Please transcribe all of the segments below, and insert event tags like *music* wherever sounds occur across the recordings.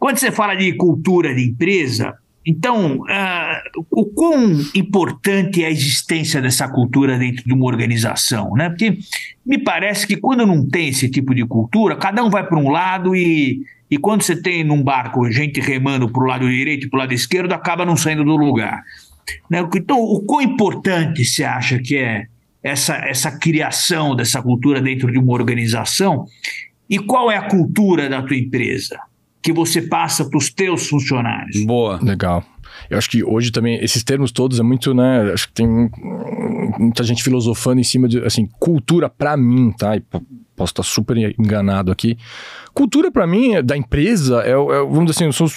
Quando você fala de cultura de empresa, então, uh, o quão importante é a existência dessa cultura dentro de uma organização, né? Porque me parece que quando não tem esse tipo de cultura, cada um vai para um lado e, e quando você tem num barco gente remando para o lado direito e para o lado esquerdo, acaba não saindo do lugar. Né? Então, o quão importante você acha que é essa, essa criação dessa cultura dentro de uma organização e qual é a cultura da tua empresa? que você passa para os teus funcionários. Boa. Legal. Eu acho que hoje também, esses termos todos é muito, né? Acho que tem muita gente filosofando em cima de, assim, cultura para mim, tá? E posso estar super enganado aqui. Cultura para mim, é, da empresa, é, é, vamos dizer assim, eu sou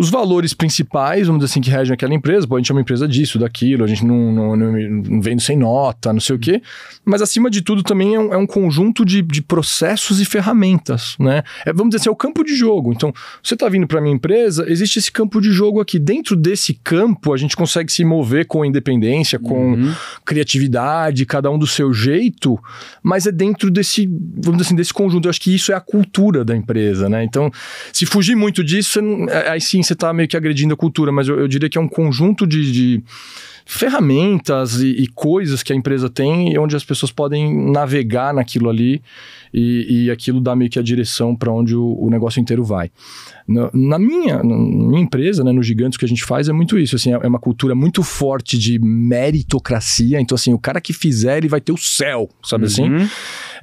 os valores principais, vamos dizer assim, que regem aquela empresa, a gente é uma empresa disso, daquilo, a gente não, não, não, não vende sem nota, não sei o hum. quê, mas acima de tudo também é um, é um conjunto de, de, processos e ferramentas, né? É, vamos dizer assim, é o campo de jogo. Então, você está vindo para minha empresa, existe esse campo de jogo aqui. Dentro desse campo, a gente consegue se mover com independência, com uhum. criatividade, cada um do seu jeito, mas é dentro desse, vamos dizer assim, desse conjunto. Eu acho que isso é a cultura da empresa, né? Então, se fugir muito disso, é, aí sim, você está meio que agredindo a cultura, mas eu, eu, diria que é um conjunto de, de ferramentas e, e, coisas que a empresa tem e onde as pessoas podem navegar naquilo ali e, e aquilo dá meio que a direção para onde o, o, negócio inteiro vai. Na, na, minha, na minha empresa, né, no Gigantes, que a gente faz é muito isso. Assim, é, é uma cultura muito forte de meritocracia. Então, assim, o cara que fizer, ele vai ter o céu, sabe uhum. assim?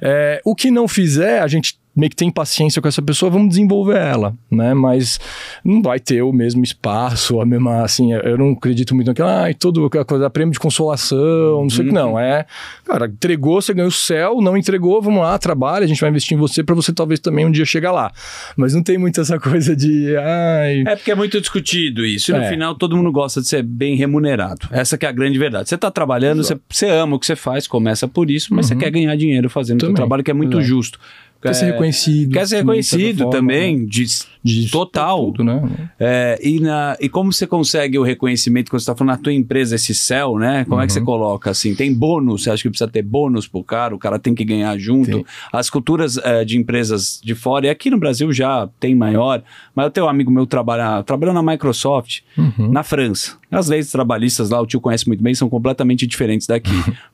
É, o que não fizer, a gente meio que tem paciência com essa pessoa, vamos desenvolver ela, né? Mas não vai ter o mesmo espaço, a mesma, assim, eu não acredito muito naquela, ai, ah, tudo, aquela coisa, prêmio de consolação, não sei o que, uhum. não. É, cara, entregou, você ganhou o céu, não entregou, vamos lá, trabalha, a gente vai investir em você para você talvez também um dia chegar lá. Mas não tem muito essa coisa de, ai... É porque é muito discutido isso, e no é. final todo mundo gosta de ser bem remunerado. Essa que é a grande verdade. Você está trabalhando, você, você, ama o que você faz, começa por isso, mas uhum. você quer ganhar dinheiro fazendo o trabalho, que é muito justo. É quer ser reconhecido. Quer ser reconhecido também, né? de, de, total. Tudo, né? É, e, na, e como você consegue o reconhecimento quando você está falando na ah, tua empresa, é esse céu, né? Como uhum. é que você uhum. coloca assim? Tem bônus, você acha que precisa ter bônus pro cara, o cara tem que ganhar junto. As culturas é, de empresas de fora, e aqui no Brasil já tem maior, mas eu tenho um amigo meu trabalha, trabalhando na Microsoft, uhum. na França. As leis trabalhistas lá, o tio conhece muito bem, são completamente diferentes daqui.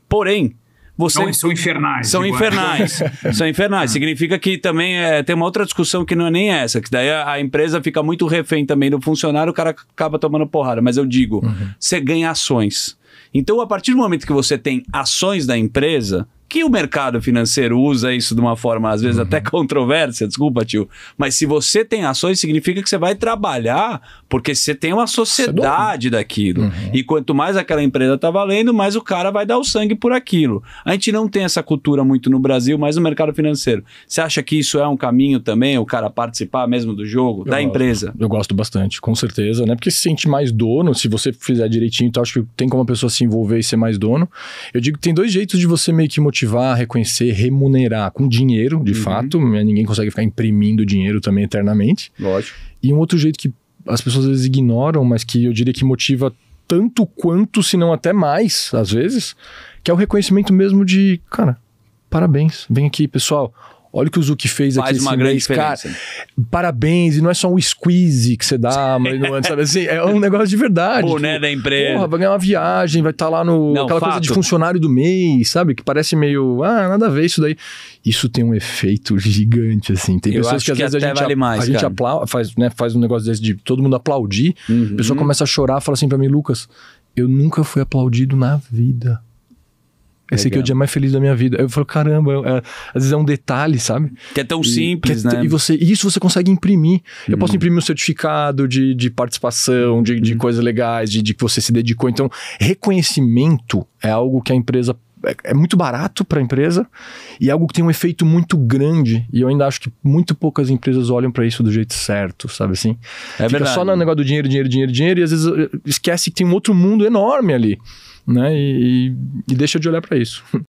Porém, *laughs* Você... Não, são infernais. São infernais. *laughs* são infernais. Significa que também é, tem uma outra discussão que não é nem essa, que daí a, a, empresa fica muito refém também do funcionário, o cara acaba tomando porrada. Mas eu digo, uhum. você ganha ações. Então, a partir do momento que você tem ações da empresa, que o mercado financeiro usa isso de uma forma, às vezes, uhum. até *laughs* controversa, desculpa, tio. Mas se você tem ações, significa que você vai trabalhar, porque você tem uma sociedade é daquilo. Uhum. E quanto mais aquela empresa está valendo, mais o cara vai dar o sangue por aquilo. A gente não tem essa cultura muito no Brasil, mas no mercado financeiro. Você acha que isso é um caminho também, o cara participar mesmo do jogo, eu da gosto, empresa? Eu gosto bastante, com certeza, né? Porque se sente mais dono, se você fizer direitinho, então acho que tem como a pessoa se envolver e ser mais dono. Eu digo que tem dois jeitos de você meio que motivar incentivar, reconhecer, remunerar com dinheiro, de uhum. fato. Né, ninguém consegue ficar imprimindo dinheiro também eternamente. Lógico. E um outro jeito que as pessoas às vezes ignoram, mas que eu diria que motiva tanto quanto, se não até mais, às vezes, que é o reconhecimento mesmo de, cara, parabéns, vem aqui, pessoal. Olha o que o Zuki fez aqui. Faz uma grande diferença. Cara, parabéns, e não é só um squeeze que você dá, mas não antes, é, sabe assim? É um negócio de verdade. Boné que, da empresa. Porra, vai ganhar uma viagem, vai estar tá lá no. Não, aquela fato. coisa de funcionário do mês, sabe? Que parece meio. Ah, nada a ver isso daí. Isso tem um efeito gigante, assim. Tem Eu pessoas que às que vezes a gente, vale mais, a gente aplaude, faz, né, faz um negócio desse de todo mundo aplaudir, uhum. a pessoa uhum. começa a chorar, fala assim pra mim, Lucas, eu nunca fui aplaudido na vida. Esse Legal. aqui é o dia mais feliz da minha vida. Eu falo, caramba, é, às vezes é um detalhe, sabe? Que é tão e, simples, é, né? E você, isso você consegue imprimir. Uhum. Eu posso uhum. imprimir um certificado de, de participação, de, de uhum. coisas legais, de, de que você se dedicou. Então, reconhecimento é algo que a empresa é, é muito barato para a empresa e é algo que tem um efeito muito grande. E eu ainda acho que muito poucas empresas olham para isso do jeito certo, sabe assim? É Fica verdade. só no negócio do dinheiro, dinheiro, dinheiro, dinheiro, e às vezes eh, esquece que tem um outro mundo enorme ali. Né? E, e deixa de olhar para isso. *laughs*